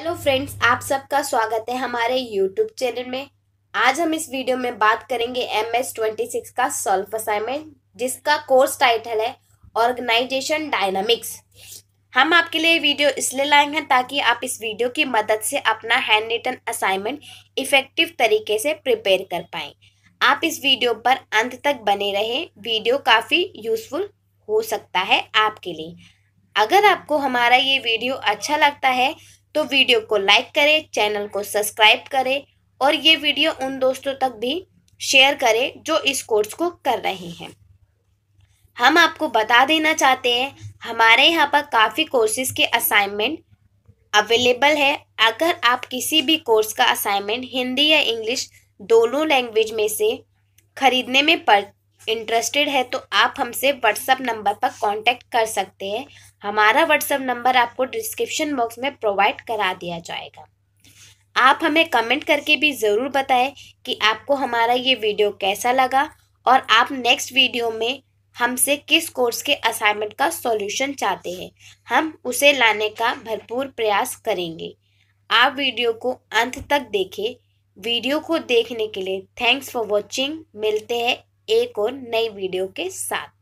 hello friends आप सबका स्वागत है हमारे यूट्यूब चैनल में आज हम इस वीडियो में बात करेंगे एम एस ट्वेंटी सिक्स का सॉल्व असाइनमेंट जिसका कोर्स टाइटल है ऑर्गेनाइजेशन डायनामिक्स हम आपके लिए वीडियो इसलिए लाए हैं ताकि आप इस वीडियो की मदद से अपना हैंड रिटन असाइनमेंट इफेक्टिव तरीके से प्रिपेयर कर पाएं आप इस वीडियो पर अंत तक बने रहे वीडियो काफ़ी यूजफुल हो सकता है आपके लिए अगर आपको हमारा ये वीडियो अच्छा लगता है तो वीडियो को लाइक करें चैनल को सब्सक्राइब करें और ये वीडियो उन दोस्तों तक भी शेयर करें जो इस कोर्स को कर रहे हैं हम आपको बता देना चाहते हैं हमारे यहाँ पर काफ़ी कोर्सेज़ के असाइनमेंट अवेलेबल है अगर आप किसी भी कोर्स का असाइनमेंट हिंदी या इंग्लिश दोनों लैंग्वेज में से खरीदने में पर इंटरेस्टेड है तो आप हमसे व्हाट्सअप नंबर पर कांटेक्ट कर सकते हैं हमारा व्हाट्सअप नंबर आपको डिस्क्रिप्शन बॉक्स में प्रोवाइड करा दिया जाएगा आप हमें कमेंट करके भी ज़रूर बताएं कि आपको हमारा ये वीडियो कैसा लगा और आप नेक्स्ट वीडियो में हमसे किस कोर्स के असाइनमेंट का सॉल्यूशन चाहते हैं हम उसे लाने का भरपूर प्रयास करेंगे आप वीडियो को अंत तक देखें वीडियो को देखने के लिए थैंक्स फॉर वॉचिंग मिलते हैं एक और नई वीडियो के साथ